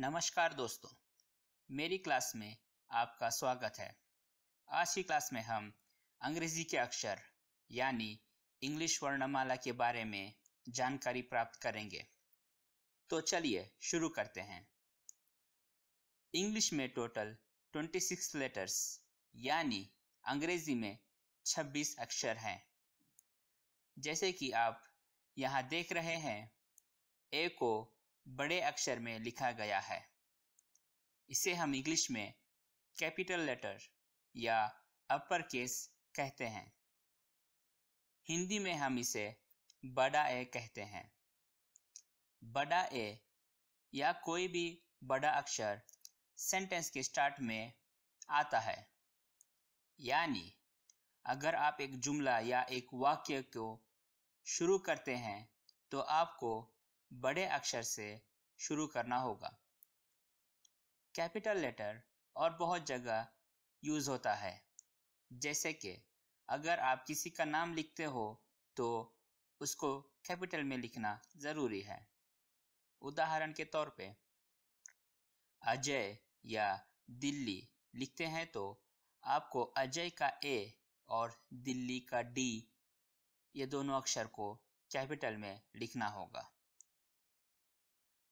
नमस्कार दोस्तों मेरी क्लास में आपका स्वागत है आज की क्लास में हम अंग्रेजी के अक्षर यानी इंग्लिश वर्णमाला के बारे में जानकारी प्राप्त करेंगे तो चलिए शुरू करते हैं इंग्लिश में टोटल 26 लेटर्स यानी अंग्रेजी में 26 अक्षर हैं जैसे कि आप यहाँ देख रहे हैं ए को बड़े अक्षर में लिखा गया है इसे हम इंग्लिश में कैपिटल लेटर या अपर केस कहते हैं हिंदी में हम इसे बड़ा ए कहते हैं बड़ा ए या कोई भी बड़ा अक्षर सेंटेंस के स्टार्ट में आता है यानी अगर आप एक जुमला या एक वाक्य को शुरू करते हैं तो आपको बड़े अक्षर से शुरू करना होगा कैपिटल लेटर और बहुत जगह यूज होता है जैसे कि अगर आप किसी का नाम लिखते हो तो उसको कैपिटल में लिखना ज़रूरी है उदाहरण के तौर पे अजय या दिल्ली लिखते हैं तो आपको अजय का ए और दिल्ली का डी ये दोनों अक्षर को कैपिटल में लिखना होगा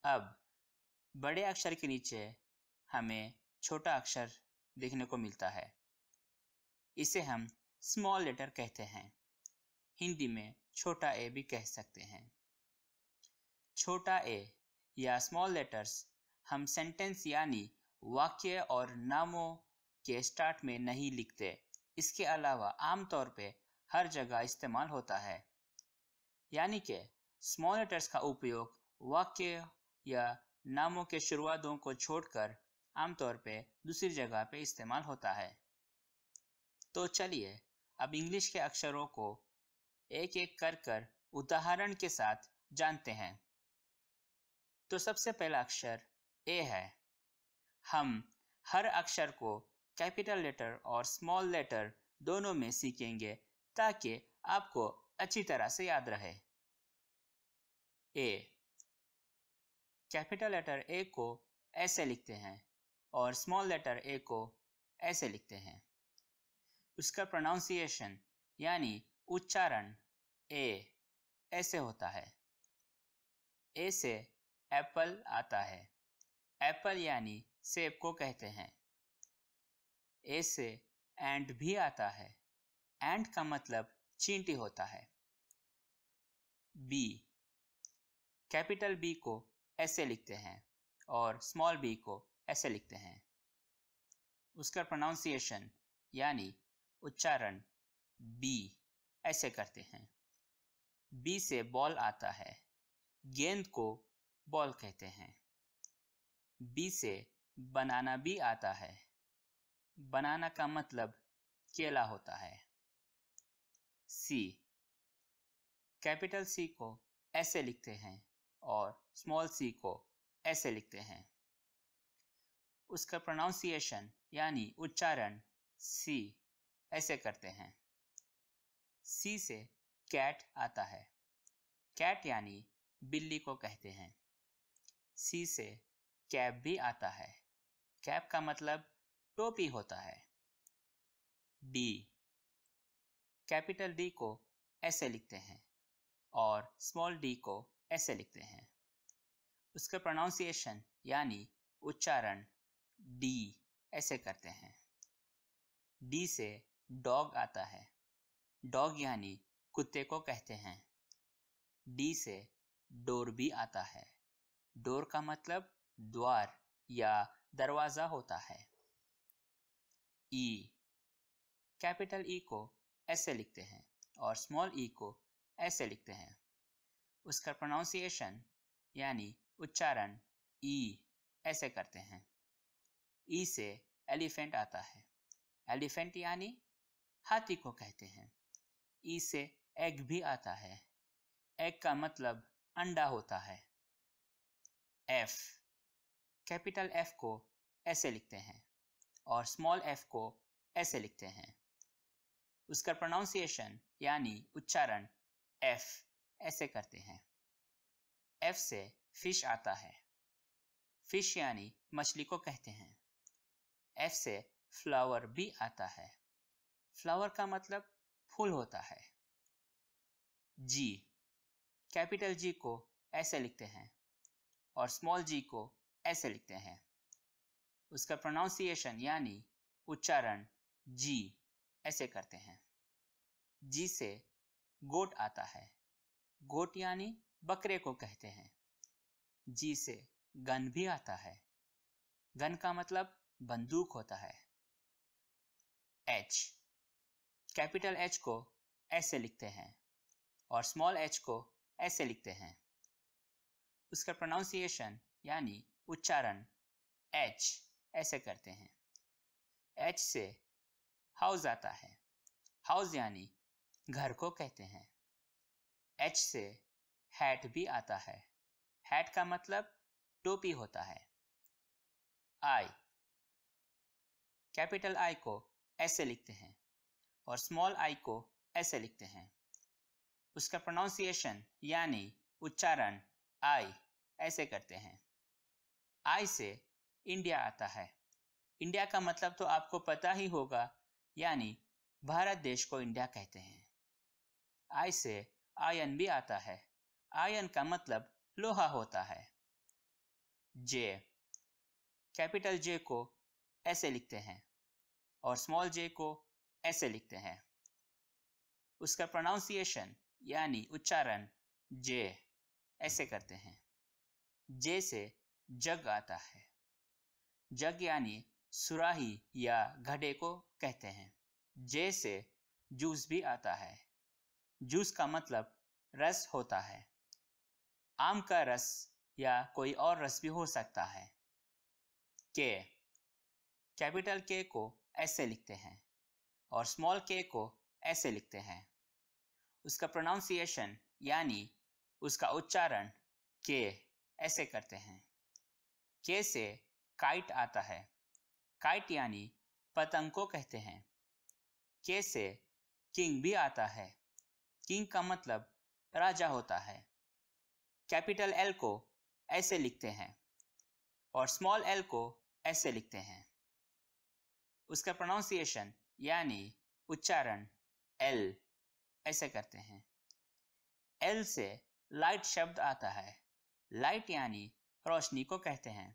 अब बड़े अक्षर के नीचे हमें छोटा अक्षर देखने को मिलता है इसे हम स्मॉल लेटर कहते हैं हिंदी में छोटा ए भी कह सकते हैं छोटा ए या स्मॉल लेटर्स हम सेंटेंस यानी वाक्य और नामों के स्टार्ट में नहीं लिखते इसके अलावा आमतौर पे हर जगह इस्तेमाल होता है यानी कि स्मॉल लेटर्स का उपयोग वाक्य या नामों के शुरुआतों को छोड़कर आमतौर पे दूसरी जगह पे इस्तेमाल होता है तो चलिए अब इंग्लिश के अक्षरों को एक एक कर कर उदाहरण के साथ जानते हैं तो सबसे पहला अक्षर ए है हम हर अक्षर को कैपिटल लेटर और स्मॉल लेटर दोनों में सीखेंगे ताकि आपको अच्छी तरह से याद रहे ए कैपिटल लेटर ए को ऐसे लिखते हैं और स्मॉल लेटर ए को ऐसे लिखते हैं उसका प्रोनाउंसिएशन यानी उच्चारण ए ऐसे होता है ए से एप्पल आता है एप्पल यानी सेब को कहते हैं ए से एंड भी आता है एंड का मतलब चींटी होता है बी कैपिटल बी को ऐसे लिखते हैं और स्मॉल बी को ऐसे लिखते हैं उसका प्रोनाउंसिएशन यानी उच्चारण बी ऐसे करते हैं बी से बॉल आता है गेंद को बॉल कहते हैं बी से बनाना भी आता है बनाना का मतलब केला होता है सी कैपिटल सी को ऐसे लिखते हैं और स्मॉल सी को ऐसे लिखते हैं उसका प्रोनाउंसिएशन यानी उच्चारण सी ऐसे करते हैं सी से कैट आता है कैट यानी बिल्ली को कहते हैं सी से कैप भी आता है कैप का मतलब टोपी होता है डी कैपिटल डी को ऐसे लिखते हैं और स्मॉल डी को ऐसे लिखते हैं उसका प्रोनाउंसिएशन यानी उच्चारण डी ऐसे करते हैं डी से डॉग आता है डॉग यानी कुत्ते को कहते हैं डी से डोर भी आता है डोर का मतलब द्वार या दरवाजा होता है E e, capital E e को ऐसे लिखते हैं और स्मॉल ई e को ऐसे लिखते हैं उसका प्रोनाउंसिएशन यानी उच्चारण ई e, ऐसे करते हैं ई e से एलिफेंट आता है एलिफेंट यानी हाथी को कहते हैं ई e से एग भी आता है एग का मतलब अंडा होता है एफ कैपिटल एफ को ऐसे लिखते हैं और स्मॉल एफ को ऐसे लिखते हैं उसका प्रोनाउंसिएशन यानी उच्चारण एफ ऐसे करते हैं एफ से फिश आता है फिश यानी मछली को कहते हैं एफ से फ्लावर भी आता है फ्लावर का मतलब फूल होता है जी कैपिटल जी को ऐसे लिखते हैं और स्मॉल जी को ऐसे लिखते हैं उसका प्रोनाउंसिएशन यानी उच्चारण जी ऐसे करते हैं जी से गोट आता है गोट यानी बकरे को कहते हैं जी से गन भी आता है गन का मतलब बंदूक होता है एच कैपिटल एच को ऐसे लिखते हैं और स्मॉल एच को ऐसे लिखते हैं उसका प्रोनाउंसिएशन यानी उच्चारण एच ऐसे करते हैं एच से हाउस आता है हाउस यानी घर को कहते हैं एच से हैट भी आता है हैट का मतलब टोपी होता है आई कैपिटल आई को ऐसे लिखते हैं और स्मॉल आई को ऐसे लिखते हैं उसका प्रोनाउंसिएशन यानी उच्चारण आई ऐसे करते हैं आई से इंडिया आता है इंडिया का मतलब तो आपको पता ही होगा यानी भारत देश को इंडिया कहते हैं आई से आयन भी आता है आयन का मतलब लोहा होता है जे कैपिटल जे को ऐसे लिखते हैं और स्मॉल जे को ऐसे लिखते हैं उसका प्रोनाउंसिएशन यानी उच्चारण जे ऐसे करते हैं जे से जग आता है जग यानी सुराही या घड़े को कहते हैं जे से जूस भी आता है जूस का मतलब रस होता है आम का रस या कोई और रस भी हो सकता है के कैपिटल के को ऐसे लिखते हैं और स्मॉल के को ऐसे लिखते हैं उसका प्रोनाउंसिएशन यानी उसका उच्चारण के ऐसे करते हैं के से काइट आता है काइट यानी पतंग को कहते हैं के से किंग भी आता है किंग का मतलब राजा होता है कैपिटल एल को ऐसे लिखते हैं और स्मॉल एल को ऐसे लिखते हैं उसका प्रोनाउंसिएशन यानी उच्चारण एल ऐसे करते हैं एल से लाइट शब्द आता है लाइट यानी रोशनी को कहते हैं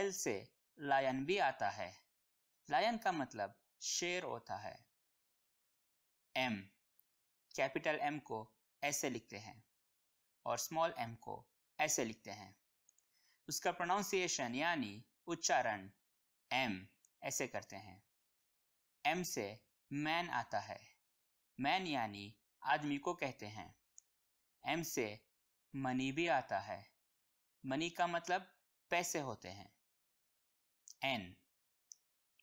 एल से लायन भी आता है लायन का मतलब शेर होता है एम कैपिटल एम को ऐसे लिखते हैं और स्मॉल एम को ऐसे लिखते हैं उसका प्रोनाउंसिएशन यानी उच्चारण एम ऐसे करते हैं एम से मैन आता है मैन यानी आदमी को कहते हैं एम से मनी भी आता है मनी का मतलब पैसे होते हैं एन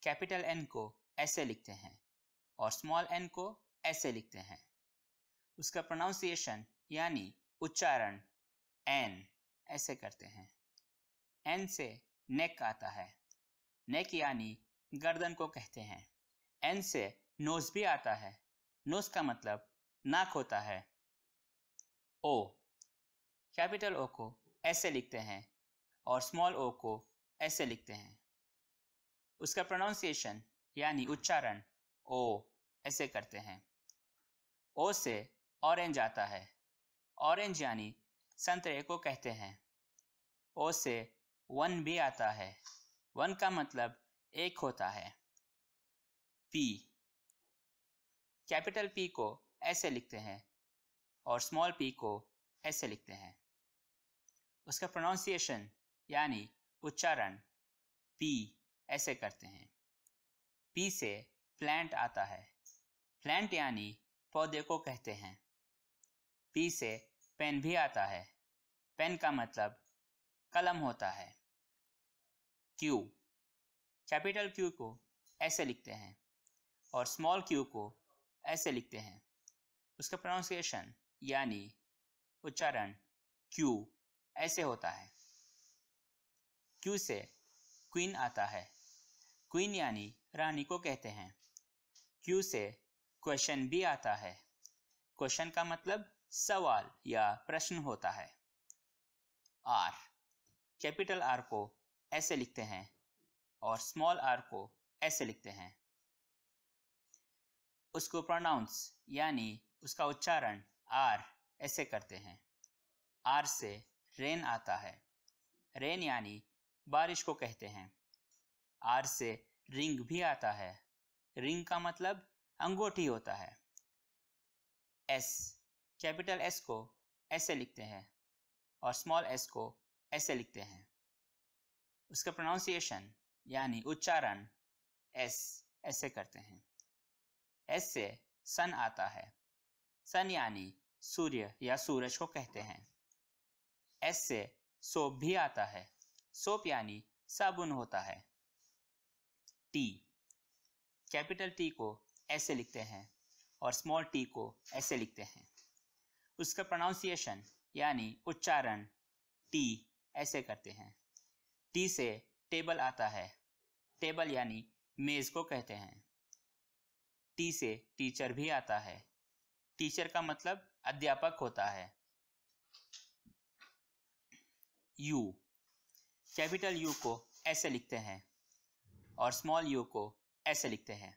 कैपिटल एन को ऐसे लिखते हैं और स्मॉल एन को ऐसे लिखते हैं उसका प्रोनाउंसिएशन यानी उच्चारण एन ऐसे करते हैं एन से नेक आता है नेक यानी गर्दन को कहते हैं एन से नोज भी आता है नोज का मतलब नाक होता है ओ कैपिटल ओ को ऐसे लिखते हैं और स्मॉल ओ को ऐसे लिखते हैं उसका प्रोनाउंसिएशन यानी उच्चारण ओ ऐसे करते हैं ओ से ऑरेंज आता है ऑरेंज यानी संतरे को कहते हैं ओ से वन भी आता है वन का मतलब एक होता है पी कैपिटल पी को ऐसे लिखते हैं और स्मॉल पी को ऐसे लिखते हैं उसका प्रोनाउंसिएशन यानी उच्चारण पी ऐसे करते हैं पी से प्लांट आता है प्लांट यानी पौधे को कहते हैं पी से पेन भी आता है पेन का मतलब कलम होता है क्यू कैपिटल क्यू को ऐसे लिखते हैं और स्मॉल क्यू को ऐसे लिखते हैं उसका प्रोनाउंसिएशन यानी उच्चारण क्यू ऐसे होता है क्यू से क्वीन आता है क्वीन यानी रानी को कहते हैं क्यू से क्वेश्चन भी आता है क्वेश्चन का मतलब सवाल या प्रश्न होता है आर कैपिटल आर को ऐसे लिखते हैं और स्मॉल आर को ऐसे लिखते हैं उसको प्रोनाउंस यानी उसका उच्चारण आर ऐसे करते हैं आर से रेन आता है रेन यानी बारिश को कहते हैं आर से रिंग भी आता है रिंग का मतलब अंगूठी होता है एस कैपिटल एस को ऐसे लिखते हैं और स्मॉल एस को ऐसे लिखते हैं उसका प्रोनाउंसिएशन यानी उच्चारण एस ऐसे करते हैं एस से सन आता है सन यानी सूर्य या सूरज को कहते हैं एस से सोप भी आता है सोप यानी साबुन होता है टी कैपिटल टी को ऐसे लिखते हैं और स्मॉल टी को ऐसे लिखते हैं उसका प्रोनाउंसिएशन यानी उच्चारण टी ऐसे करते हैं टी से टेबल आता है टेबल यानी मेज को कहते हैं टी से टीचर भी आता है टीचर का मतलब अध्यापक होता है यू कैपिटल यू को ऐसे लिखते हैं और स्मॉल यू को ऐसे लिखते हैं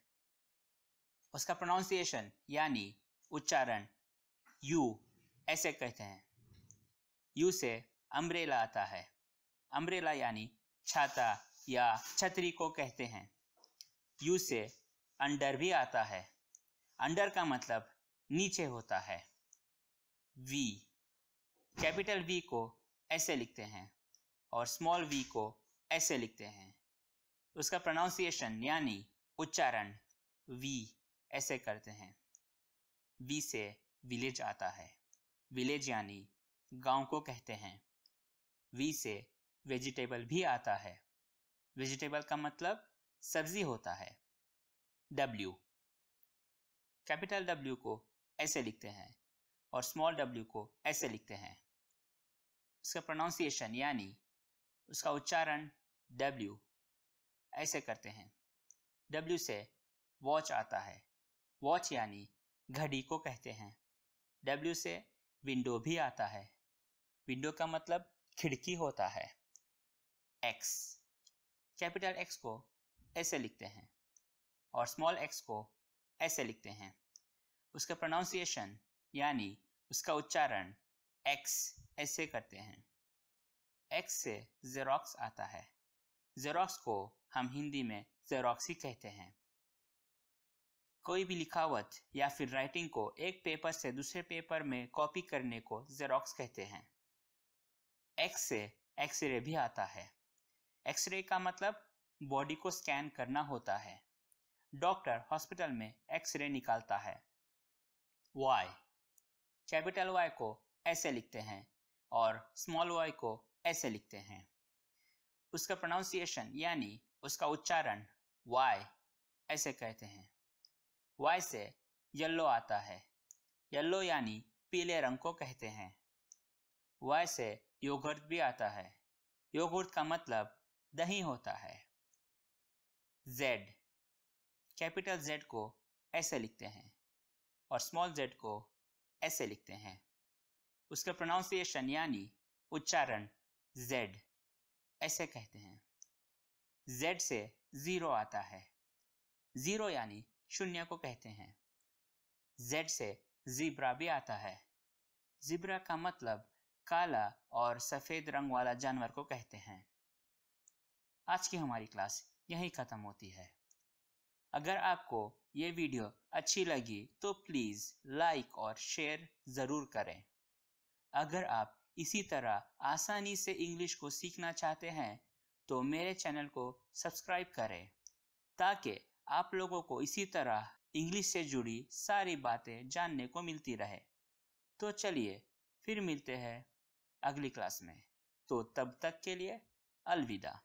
उसका प्रोनाउंसिएशन यानी उच्चारण यू ऐसे कहते हैं यू से अम्ब्रेला आता है अम्ब्रेला यानी छाता या छतरी को कहते हैं यू से अंडर भी आता है अंडर का मतलब नीचे होता है वी कैपिटल वी को ऐसे लिखते हैं और स्मॉल वी को ऐसे लिखते हैं उसका प्रोनाउंसिएशन यानी उच्चारण वी ऐसे करते हैं वी से विलेज आता है विलेज यानी गांव को कहते हैं वी से वेजिटेबल भी आता है वेजिटेबल का मतलब सब्जी होता है डब्ल्यू कैपिटल डब्ल्यू को ऐसे लिखते हैं और स्मॉल डब्ल्यू को ऐसे लिखते हैं उसका प्रोनाउंसिएशन यानी उसका उच्चारण डब्ल्यू ऐसे करते हैं डब्ल्यू से वॉच आता है वॉच यानी घड़ी को कहते हैं डब्ल्यू से विंडो भी आता है विंडो का मतलब खिड़की होता है एक्स कैपिटल एक्स को ऐसे लिखते हैं और स्मॉल एक्स को ऐसे लिखते हैं उसका प्रोनाउंसिएशन यानी उसका उच्चारण एक्स ऐसे करते हैं एक्स से जेरोक्स आता है जेरोक्स को हम हिंदी में जेरोक्स ही कहते हैं कोई भी लिखावट या फिर राइटिंग को एक पेपर से दूसरे पेपर में कॉपी करने को जेरोक्स कहते हैं एक्स से एक्सरे भी आता है एक्सरे का मतलब बॉडी को स्कैन करना होता है डॉक्टर हॉस्पिटल में एक्सरे निकालता है वाई कैपिटल वाई को ऐसे लिखते हैं और स्मॉल वाई को ऐसे लिखते हैं उसका प्रोनाउंसिएशन यानी उसका उच्चारण वाई ऐसे कहते हैं वाई से येल्लो आता है येल्लो यानी पीले रंग को कहते हैं वाई से योगर्ट भी आता है योगर्ट का मतलब दही होता है जेड कैपिटल जेड को ऐसे लिखते हैं और स्मॉल जेड को ऐसे लिखते हैं उसका प्रोनाउंसिएशन यानी उच्चारण जेड ऐसे कहते हैं जेड से जीरो आता है जीरो यानी शून्य को कहते हैं जेड से जिब्रा भी आता है जिब्रा का मतलब काला और सफेद रंग वाला जानवर को कहते हैं आज की हमारी क्लास यहीं ख़त्म होती है अगर आपको ये वीडियो अच्छी लगी तो प्लीज़ लाइक और शेयर ज़रूर करें अगर आप इसी तरह आसानी से इंग्लिश को सीखना चाहते हैं तो मेरे चैनल को सब्सक्राइब करें ताकि आप लोगों को इसी तरह इंग्लिश से जुड़ी सारी बातें जानने को मिलती रहे तो चलिए फिर मिलते हैं अगली क्लास में तो तब तक के लिए अलविदा